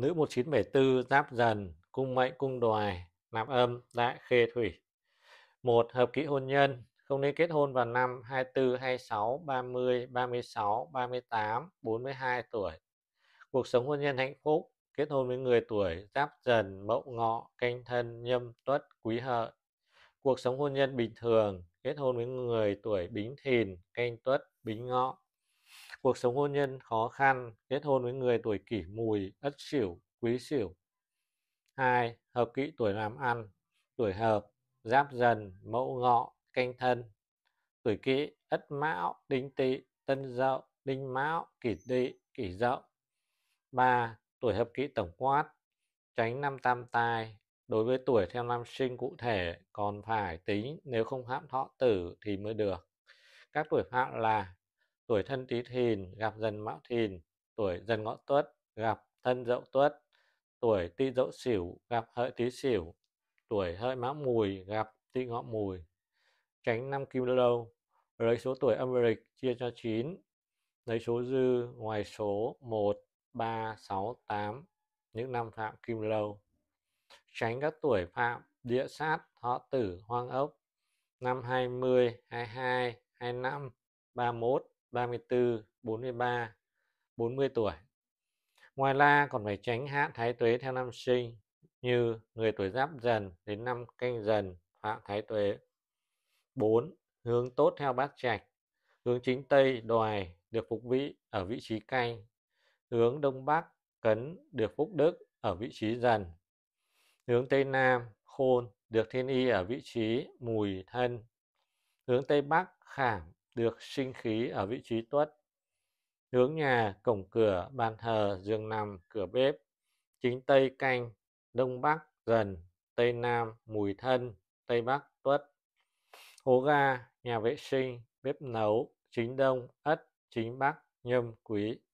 Nữ 1974 giáp dần, cung mệnh cung đoài, nạp âm, đại khê thủy. một Hợp kỹ hôn nhân, không nên kết hôn vào năm 24, 26, 30, 36, 38, 42 tuổi. Cuộc sống hôn nhân hạnh phúc, kết hôn với người tuổi giáp dần, mậu ngọ, canh thân, nhâm, tuất, quý hợi. Cuộc sống hôn nhân bình thường, kết hôn với người tuổi bính thìn, canh tuất, bính ngọ cuộc sống hôn nhân khó khăn, kết hôn với người tuổi kỷ mùi, ất sửu, quý sửu. 2. Hợp kỵ tuổi làm ăn, tuổi hợp, giáp dần, mẫu ngọ, canh thân. Tuổi kỵ, ất mão, đinh tỵ, tân dậu, đinh mão, kỷ tỵ, kỷ dậu. 3. Tuổi hợp kỵ tổng quát, tránh năm tam tai. Đối với tuổi theo năm sinh cụ thể còn phải tính nếu không hãm thọ tử thì mới được. Các tuổi phạm là tuổi thân tí thìn gặp dần mão thìn tuổi dần ngọ tuất gặp thân dậu tuất tuổi tý dậu sửu gặp hợi tý sửu tuổi hợi mão mùi gặp tý ngọ mùi tránh năm kim lâu lấy số tuổi âm lịch chia cho 9 lấy số dư ngoài số 1 3 6 8 những năm phạm kim lâu tránh các tuổi phạm địa sát thọ tử hoang ốc năm 20 22 25 31 34, 43, 40 tuổi. Ngoài ra còn phải tránh hạ thái tuế theo năm sinh như người tuổi giáp dần đến năm canh dần hạ thái tuế. 4. Hướng tốt theo bát trạch. Hướng chính Tây đoài được phục vị ở vị trí canh. Hướng Đông Bắc cấn được phúc đức ở vị trí dần. Hướng Tây Nam khôn được thiên y ở vị trí mùi thân. Hướng Tây Bắc khảm được sinh khí ở vị trí tuất. Hướng nhà, cổng cửa, bàn thờ, giường nằm, cửa bếp, chính tây canh, đông bắc dần, tây nam mùi thân, tây bắc tuất. Hố ga, nhà vệ sinh, bếp nấu, chính đông ất, chính bắc nhâm quý.